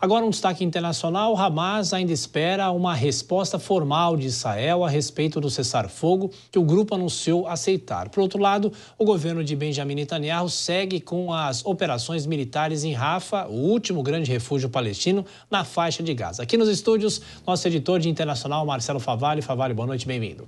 Agora, um destaque internacional: Hamas ainda espera uma resposta formal de Israel a respeito do cessar-fogo que o grupo anunciou aceitar. Por outro lado, o governo de Benjamin Netanyahu segue com as operações militares em Rafa, o último grande refúgio palestino, na faixa de Gaza. Aqui nos estúdios, nosso editor de internacional, Marcelo Favalli. Favalli, boa noite, bem-vindo.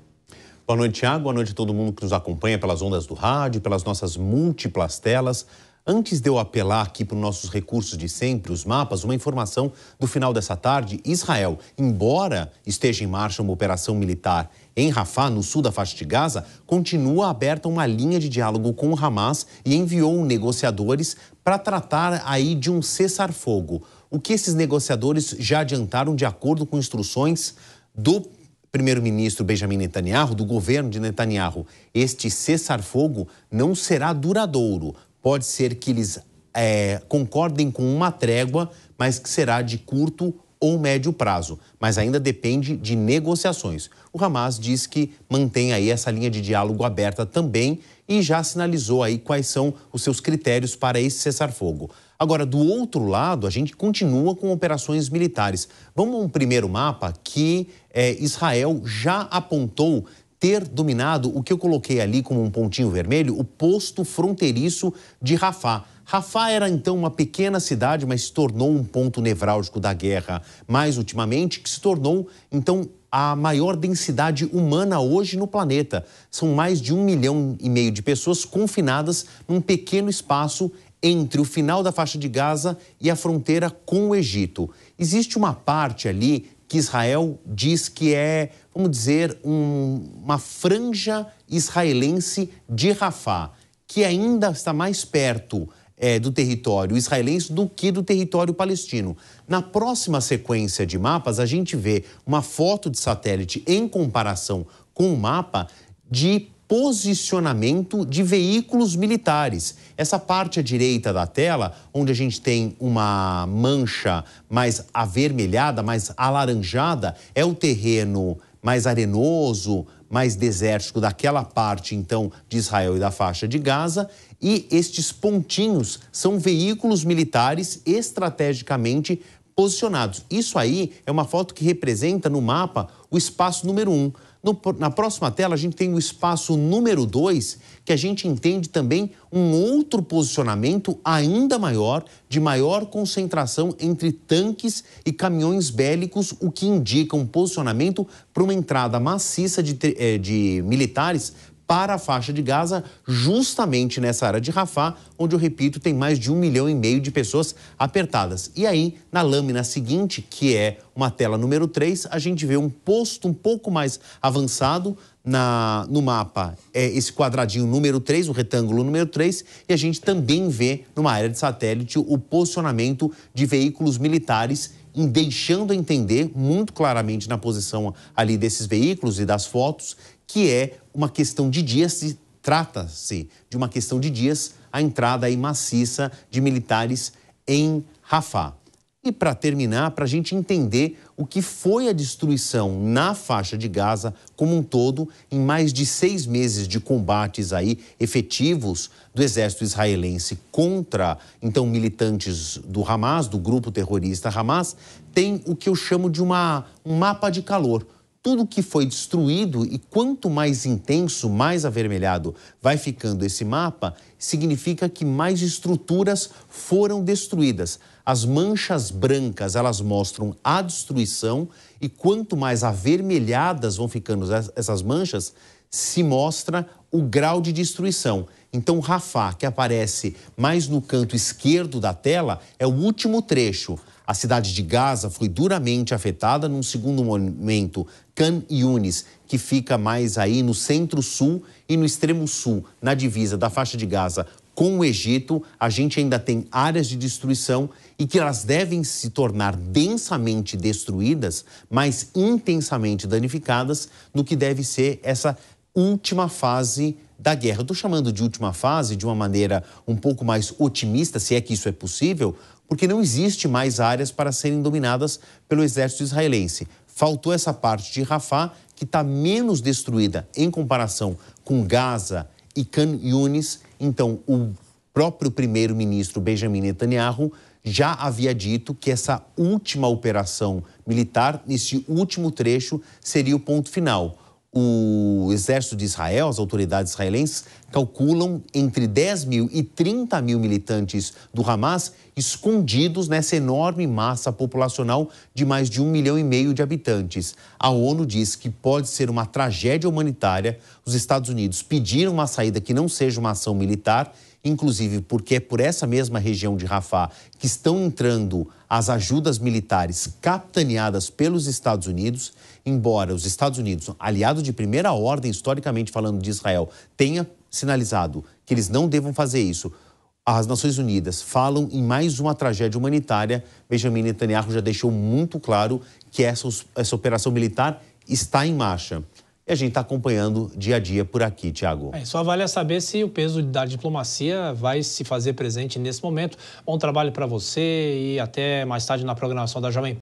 Boa noite, Tiago. Boa noite a todo mundo que nos acompanha pelas ondas do rádio, pelas nossas múltiplas telas. Antes de eu apelar aqui para os nossos recursos de sempre, os mapas, uma informação do final dessa tarde: Israel, embora esteja em marcha uma operação militar em Rafah, no sul da faixa de Gaza, continua aberta uma linha de diálogo com o Hamas e enviou negociadores para tratar aí de um cessar-fogo. O que esses negociadores já adiantaram de acordo com instruções do primeiro-ministro Benjamin Netanyahu, do governo de Netanyahu. Este cessar-fogo não será duradouro, Pode ser que eles é, concordem com uma trégua, mas que será de curto ou médio prazo, mas ainda depende de negociações. O Hamas diz que mantém aí essa linha de diálogo aberta também e já sinalizou aí quais são os seus critérios para esse cessar-fogo. Agora, do outro lado, a gente continua com operações militares. Vamos a um primeiro mapa que é, Israel já apontou ter dominado o que eu coloquei ali como um pontinho vermelho, o posto fronteiriço de Rafah. Rafah era então uma pequena cidade, mas se tornou um ponto nevrálgico da guerra, mais ultimamente que se tornou então a maior densidade humana hoje no planeta. São mais de um milhão e meio de pessoas confinadas num pequeno espaço entre o final da faixa de Gaza e a fronteira com o Egito. Existe uma parte ali que Israel diz que é, vamos dizer, um, uma franja israelense de Rafah, que ainda está mais perto é, do território israelense do que do território palestino. Na próxima sequência de mapas, a gente vê uma foto de satélite em comparação com o mapa de posicionamento de veículos militares. Essa parte à direita da tela, onde a gente tem uma mancha mais avermelhada, mais alaranjada, é o terreno mais arenoso, mais desértico daquela parte, então, de Israel e da faixa de Gaza. E estes pontinhos são veículos militares estrategicamente posicionados. Isso aí é uma foto que representa no mapa o espaço número um. No, na próxima tela, a gente tem o espaço número 2, que a gente entende também um outro posicionamento ainda maior, de maior concentração entre tanques e caminhões bélicos, o que indica um posicionamento para uma entrada maciça de, eh, de militares para a faixa de Gaza, justamente nessa área de Rafah, onde, eu repito, tem mais de um milhão e meio de pessoas apertadas. E aí, na lâmina seguinte, que é uma tela número 3, a gente vê um posto um pouco mais avançado na, no mapa é esse quadradinho número 3, o retângulo número 3, e a gente também vê numa área de satélite o posicionamento de veículos militares, em deixando entender muito claramente na posição ali desses veículos e das fotos que é uma questão de dias, trata-se de uma questão de dias, a entrada aí maciça de militares em Rafah. E para terminar, para a gente entender o que foi a destruição na faixa de Gaza como um todo, em mais de seis meses de combates aí efetivos do exército israelense contra então militantes do Hamas, do grupo terrorista Hamas, tem o que eu chamo de uma, um mapa de calor tudo que foi destruído e quanto mais intenso, mais avermelhado vai ficando esse mapa, significa que mais estruturas foram destruídas. As manchas brancas, elas mostram a destruição e quanto mais avermelhadas vão ficando essas manchas, se mostra o grau de destruição. Então, Rafa, que aparece mais no canto esquerdo da tela, é o último trecho. A cidade de Gaza foi duramente afetada num segundo momento, Khan Yunis, que fica mais aí no centro-sul e no extremo-sul, na divisa da faixa de Gaza com o Egito, a gente ainda tem áreas de destruição e que elas devem se tornar densamente destruídas, mas intensamente danificadas no que deve ser essa última fase da guerra. Eu estou chamando de última fase de uma maneira um pouco mais otimista, se é que isso é possível, porque não existe mais áreas para serem dominadas pelo exército israelense. Faltou essa parte de Rafah, que está menos destruída em comparação com Gaza e Khan Yunis. Então, o próprio primeiro-ministro Benjamin Netanyahu já havia dito que essa última operação militar, nesse último trecho, seria o ponto final o exército de Israel, as autoridades israelenses, calculam entre 10 mil e 30 mil militantes do Hamas escondidos nessa enorme massa populacional de mais de um milhão e meio de habitantes. A ONU diz que pode ser uma tragédia humanitária. Os Estados Unidos pediram uma saída que não seja uma ação militar inclusive porque é por essa mesma região de Rafah que estão entrando as ajudas militares capitaneadas pelos Estados Unidos, embora os Estados Unidos, aliado de primeira ordem, historicamente falando de Israel, tenha sinalizado que eles não devam fazer isso. As Nações Unidas falam em mais uma tragédia humanitária. Benjamin Netanyahu já deixou muito claro que essa, essa operação militar está em marcha. E a gente está acompanhando dia a dia por aqui, Tiago. É, só vale a saber se o peso da diplomacia vai se fazer presente nesse momento. Bom trabalho para você e até mais tarde na programação da Jovem